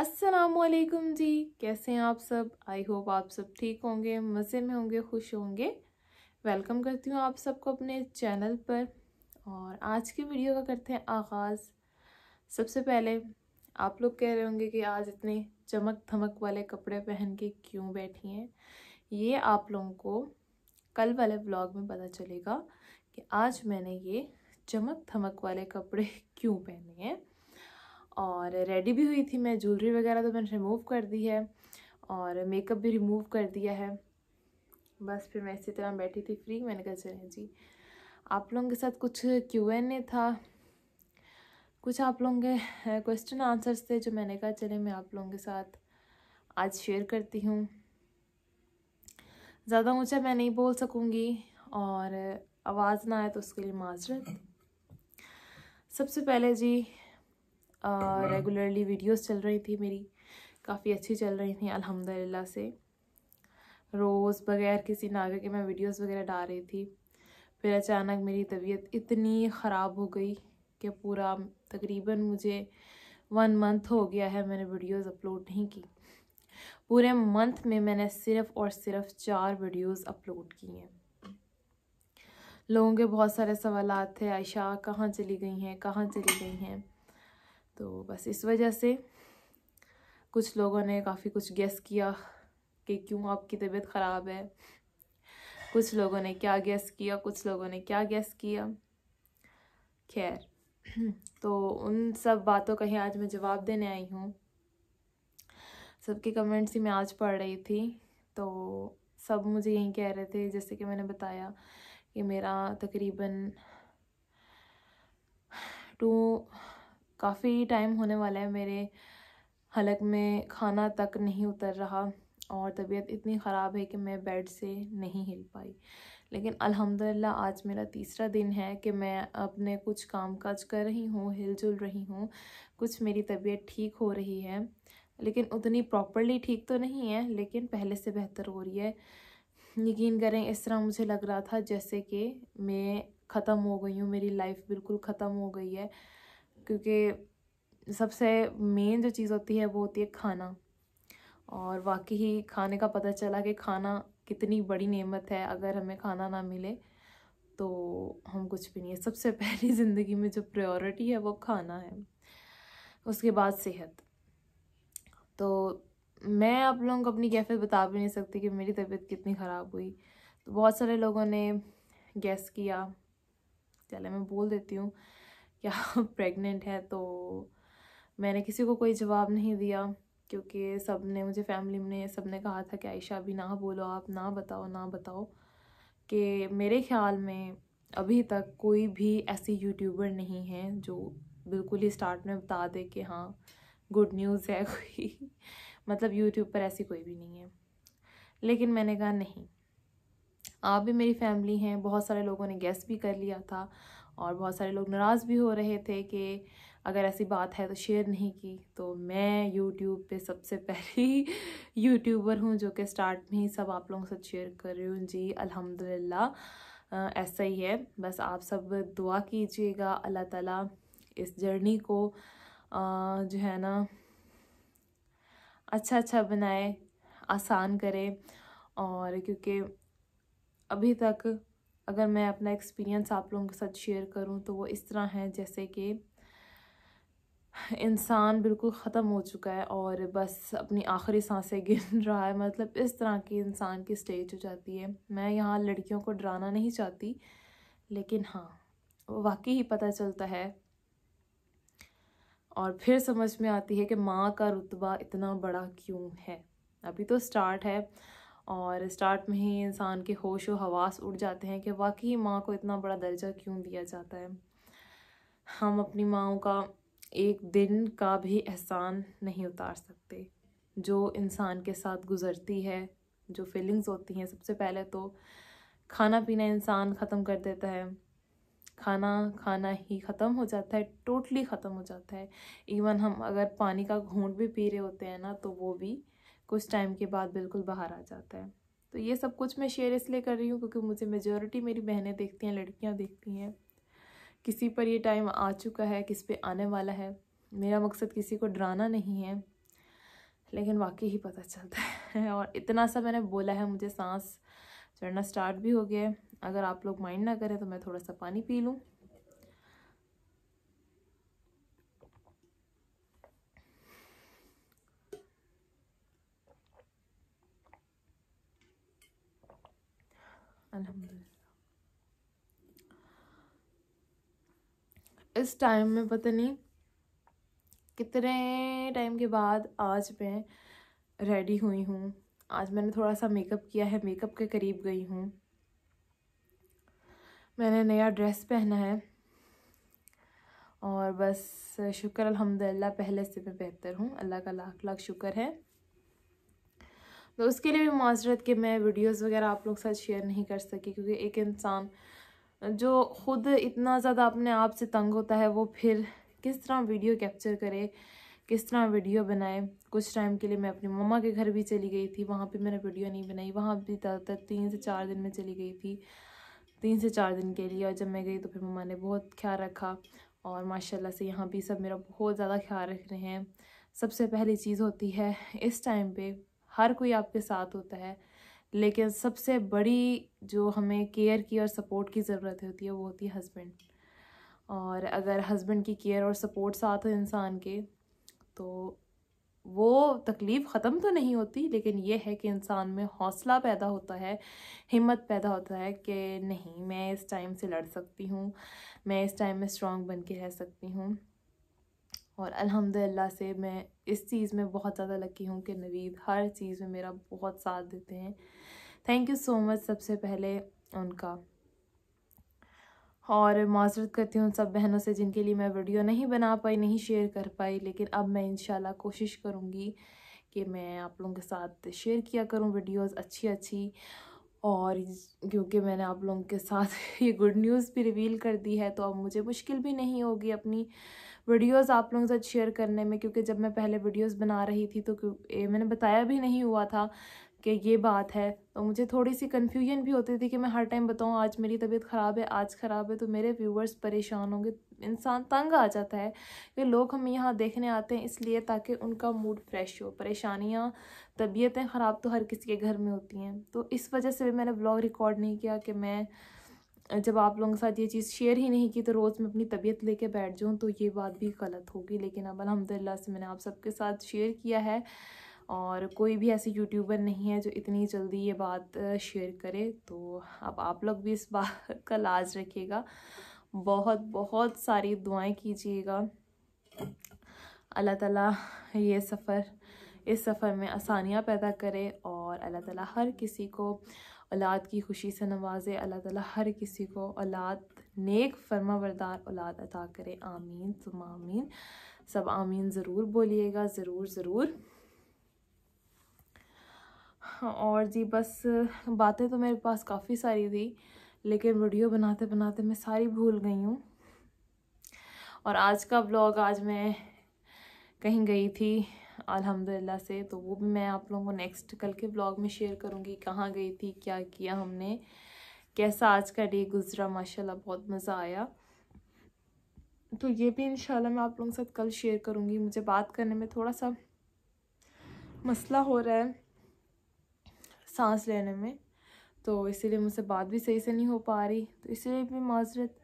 असलकुम जी कैसे हैं आप सब आई होप आप सब ठीक होंगे मज़े में होंगे खुश होंगे वेलकम करती हूँ आप सबको अपने चैनल पर और आज की वीडियो का करते हैं आगाज़ सबसे पहले आप लोग कह रहे होंगे कि आज इतने चमक थमक वाले कपड़े पहन के क्यों बैठी हैं ये आप लोगों को कल वाले ब्लॉग में पता चलेगा कि आज मैंने ये चमक थमक वाले कपड़े क्यों पहने हैं और रेडी भी हुई थी मैं ज्वेलरी वगैरह तो मैंने रिमूव कर दी है और मेकअप भी रिमूव कर दिया है बस फिर मैं इसी तरह बैठी थी फ्री मैंने कहा चले जी आप लोगों के साथ कुछ क्यू एन ए था कुछ आप लोगों के क्वेश्चन आंसर्स थे जो मैंने कहा चले मैं आप लोगों के साथ आज शेयर करती हूँ ज़्यादा ऊँचा मैं नहीं बोल सकूँगी और आवाज़ ना आए तो उसके लिए माजरत सबसे पहले जी रेगुलरली वीडियोस चल रही थी मेरी काफ़ी अच्छी चल रही थी अल्हम्दुलिल्लाह से रोज़ बगैर किसी नागे के मैं वीडियोस वगैरह डाल रही थी फिर अचानक मेरी तबीयत इतनी ख़राब हो गई कि पूरा तकरीबन मुझे वन मंथ हो गया है मैंने वीडियोस अपलोड नहीं की पूरे मंथ में मैंने सिर्फ़ और सिर्फ चार वीडियोस अपलोड की हैं लोगों के बहुत सारे सवाल थे आयशा कहाँ चली गई हैं कहाँ चली गई हैं तो बस इस वजह से कुछ लोगों ने काफ़ी कुछ गेस किया कि क्यों आपकी तबीयत ख़राब है कुछ लोगों ने क्या गेस किया कुछ लोगों ने क्या गेस किया खैर तो उन सब बातों का ही आज मैं जवाब देने आई हूँ सबके कमेंट्स ही मैं आज पढ़ रही थी तो सब मुझे यही कह रहे थे जैसे कि मैंने बताया कि मेरा तकरीबन टू काफ़ी टाइम होने वाला है मेरे हलक में खाना तक नहीं उतर रहा और तबीयत इतनी ख़राब है कि मैं बेड से नहीं हिल पाई लेकिन अल्हम्दुलिल्लाह आज मेरा तीसरा दिन है कि मैं अपने कुछ काम काज कर रही हूँ हिलजुल रही हूँ कुछ मेरी तबीयत ठीक हो रही है लेकिन उतनी प्रॉपरली ठीक तो नहीं है लेकिन पहले से बेहतर हो रही है यकीन करें इस तरह मुझे लग रहा था जैसे कि मैं ख़त्म हो गई हूँ मेरी लाइफ बिल्कुल ख़त्म हो गई है क्योंकि सबसे मेन जो चीज़ होती है वो होती है खाना और वाकई ही खाने का पता चला कि खाना कितनी बड़ी नेमत है अगर हमें खाना ना मिले तो हम कुछ भी नहीं है सबसे पहली ज़िंदगी में जो प्रायोरिटी है वो खाना है उसके बाद सेहत तो मैं आप लोगों को अपनी कैफियत बता भी नहीं सकती कि मेरी तबीयत कितनी ख़राब हुई तो बहुत सारे लोगों ने गैस किया चले मैं बोल देती हूँ क्या प्रेग्नेंट है तो मैंने किसी को कोई जवाब नहीं दिया क्योंकि सब ने मुझे फैमिली में सब ने कहा था कि आयशा अभी ना बोलो आप ना बताओ ना बताओ कि मेरे ख्याल में अभी तक कोई भी ऐसी यूट्यूबर नहीं है जो बिल्कुल ही स्टार्ट में बता दे कि हाँ गुड न्यूज़ है कोई मतलब यूट्यूब पर ऐसी कोई भी नहीं है लेकिन मैंने कहा नहीं आप भी मेरी फैमिली हैं बहुत सारे लोगों ने गेस भी कर लिया था और बहुत सारे लोग नाराज़ भी हो रहे थे कि अगर ऐसी बात है तो शेयर नहीं की तो मैं यूट्यूब पे सबसे पहली यूट्यूबर हूँ जो कि स्टार्ट में ही सब आप लोगों के साथ शेयर कर रही हूँ जी अल्हम्दुलिल्लाह ऐसा ही है बस आप सब दुआ कीजिएगा अल्लाह ताला इस जर्नी को जो है ना अच्छा अच्छा बनाए आसान करे और क्योंकि अभी तक अगर मैं अपना एक्सपीरियंस आप लोगों के साथ शेयर करूं तो वो इस तरह है जैसे कि इंसान बिल्कुल ख़त्म हो चुका है और बस अपनी आखिरी सांसें गिन रहा है मतलब इस तरह की इंसान की स्टेज हो जाती है मैं यहाँ लड़कियों को डराना नहीं चाहती लेकिन हाँ वाकई ही पता चलता है और फिर समझ में आती है कि माँ का रुतबा इतना बड़ा क्यों है अभी तो स्टार्ट है और स्टार्ट में ही इंसान के होश व हवास उड़ जाते हैं कि वाकई माँ को इतना बड़ा दर्जा क्यों दिया जाता है हम अपनी माओ का एक दिन का भी एहसान नहीं उतार सकते जो इंसान के साथ गुजरती है जो फीलिंग्स होती हैं सबसे पहले तो खाना पीना इंसान ख़त्म कर देता है खाना खाना ही ख़त्म हो जाता है टोटली ख़त्म हो जाता है इवन हम अगर पानी का घूंट भी पी रहे होते हैं ना तो वो भी कुछ टाइम के बाद बिल्कुल बाहर आ जाता है तो ये सब कुछ मैं शेयर इसलिए कर रही हूँ क्योंकि मुझे मेजोरिटी मेरी बहनें देखती हैं लड़कियाँ देखती हैं किसी पर ये टाइम आ चुका है किस पे आने वाला है मेरा मकसद किसी को डराना नहीं है लेकिन वाकई ही पता चलता है और इतना सा मैंने बोला है मुझे सांस चढ़ना स्टार्ट भी हो गया है अगर आप लोग माइंड ना करें तो मैं थोड़ा सा पानी पी लूँ अल्हम्दुलिल्लाह इस टाइम में पता नहीं कितने टाइम के बाद आज मैं रेडी हुई हूँ आज मैंने थोड़ा सा मेकअप किया है मेकअप के करीब गई हूँ मैंने नया ड्रेस पहना है और बस शुक्र अल्हम्दुलिल्लाह पहले से मैं बेहतर हूँ अल्लाह का लाख लाख शुक्र है तो उसके लिए भी माजरत कि मैं वीडियोस वगैरह आप लोग साथ शेयर नहीं कर सकी क्योंकि एक इंसान जो ख़ुद इतना ज़्यादा अपने आप से तंग होता है वो फिर किस तरह वीडियो कैप्चर करे किस तरह वीडियो बनाए कुछ टाइम के लिए मैं अपनी मम्मा के घर भी चली गई थी वहाँ पे मैंने वीडियो नहीं बनाई वहाँ भी ज़्यादातर तीन से चार दिन में चली गई थी तीन से चार दिन के लिए और जब मैं गई तो फिर मम्मा ने बहुत ख्याल रखा और माशाल्लाह से यहाँ भी सब मेरा बहुत ज़्यादा ख्याल रख रहे हैं सबसे पहली चीज़ होती है इस टाइम पे हर कोई आपके साथ होता है लेकिन सबसे बड़ी जो हमें केयर की और सपोर्ट की ज़रूरत होती है वो होती है हस्बैंड और अगर हस्बैंड की केयर और सपोर्ट साथ हो इंसान के तो वो तकलीफ़ ख़त्म तो नहीं होती लेकिन ये है कि इंसान में हौसला पैदा होता है हिम्मत पैदा होता है कि नहीं मैं इस टाइम से लड़ सकती हूँ मैं इस टाइम में स्ट्रांग बन के रह सकती हूँ और अल्हम्दुलिल्लाह से मैं इस चीज़ में बहुत ज़्यादा लकी हूँ कि नवीद हर चीज़ में मेरा बहुत साथ देते हैं थैंक यू सो मच सबसे पहले उनका और माजरत करती हूँ सब बहनों से जिनके लिए मैं वीडियो नहीं बना पाई नहीं शेयर कर पाई लेकिन अब मैं इन कोशिश करूँगी कि मैं आप लोगों के साथ शेयर किया करूँ वीडियोस अच्छी अच्छी और क्योंकि मैंने आप लोगों के साथ ये गुड न्यूज़ भी रिवील कर दी है तो अब मुझे मुश्किल भी नहीं होगी अपनी वीडियोस आप लोगों के साथ शेयर करने में क्योंकि जब मैं पहले वीडियोस बना रही थी तो ए, मैंने बताया भी नहीं हुआ था कि ये बात है तो मुझे थोड़ी सी कन्फ्यूजन भी होती थी कि मैं हर टाइम बताऊँ आज मेरी तबीयत ख़राब है आज ख़राब है तो मेरे व्यूवर्स परेशान होंगे इंसान तंग आ जाता है कि लोग हम यहाँ देखने आते हैं इसलिए ताकि उनका मूड फ्रेश हो परेशानियाँ तबीयतें ख़राब तो हर किसी के घर में होती हैं तो इस वजह से भी मैंने ब्लॉग रिकॉर्ड नहीं किया कि मैं जब आप लोगों के साथ ये चीज़ शेयर ही नहीं की तो रोज़ मैं अपनी तबीयत लेके बैठ जाऊँ तो ये बात भी गलत होगी लेकिन अब अलहमदिल्ला से मैंने आप सबके साथ शेयर किया है और कोई भी ऐसे यूट्यूबर नहीं है जो इतनी जल्दी ये बात शेयर करे तो अब आप लोग भी इस बात का लाज रखिएगा बहुत बहुत सारी दुआएं कीजिएगा अल्लाह ताला ये सफ़र इस सफ़र में आसानियाँ पैदा करे और अल्लाह ताला हर किसी को औलाद की खुशी से नवाजे अल्लाह ताला हर किसी को औलाद नेक फर्मा बरदार औलाद अता करे आमीन तुम आमीन सब आमीन ज़रूर बोलिएगा ज़रूर ज़रूर और जी बस बातें तो मेरे पास काफ़ी सारी थी लेकिन वीडियो बनाते बनाते मैं सारी भूल गई हूँ और आज का ब्लॉग आज मैं कहीं गई थी अल्हम्दुलिल्लाह से तो वो भी मैं आप लोगों को नेक्स्ट कल के ब्लॉग में शेयर करूँगी कहाँ गई थी क्या किया हमने कैसा आज का डे गुजरा माशाल्लाह बहुत मज़ा आया तो ये भी इन मैं आप लोगों के साथ कल शेयर करूँगी मुझे बात करने में थोड़ा सा मसला हो रहा है सांस लेने में तो इसीलिए मुझसे बात भी सही से नहीं हो पा रही तो इसलिए भी माजरत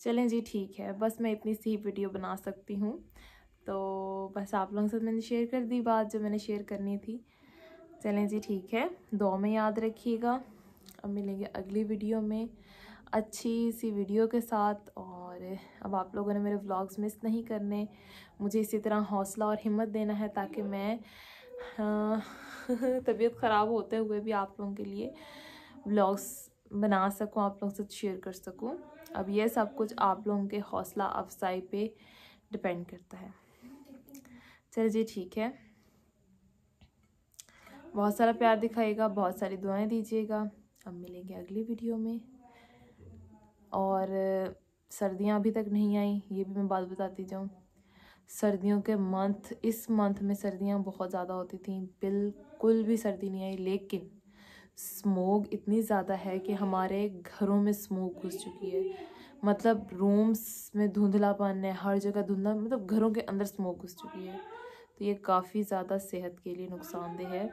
चलें जी ठीक है बस मैं इतनी सी वीडियो बना सकती हूँ तो बस आप लोगों के साथ मैंने शेयर कर दी बात जो मैंने शेयर करनी थी चलें जी ठीक है दो में याद रखिएगा अब मिलेंगे अगली वीडियो में अच्छी सी वीडियो के साथ और अब आप लोगों ने मेरे व्लॉग्स मिस नहीं करने मुझे इसी तरह हौसला और हिम्मत देना है ताकि मैं हाँ, तबीयत ख़राब होते हुए भी आप लोगों के लिए व्लॉग्स बना सकूं आप लोगों से शेयर कर सकूं अब ये सब कुछ आप लोगों के हौसला अफजाई पे डिपेंड करता है चल जी ठीक है बहुत सारा प्यार दिखाएगा बहुत सारी दुआएं दीजिएगा हम मिलेंगे अगली वीडियो में और सर्दियां अभी तक नहीं आई ये भी मैं बात बताती जाऊँ सर्दियों के मंथ इस मंथ में सर्दियां बहुत ज़्यादा होती थी बिल्कुल भी सर्दी नहीं आई लेकिन स्मोग इतनी ज़्यादा है कि हमारे घरों में स्मोग घुस चुकी है मतलब रूम्स में धुंधलापन है हर जगह धुंधला मतलब घरों के अंदर स्मोक घुस चुकी है तो ये काफ़ी ज़्यादा सेहत के लिए नुकसानदेह है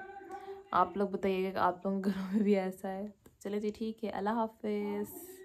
आप लोग बताइएगा कि आप लोगों के घरों में भी ऐसा है तो चले जी ठीक है अल्लाह हाफिज़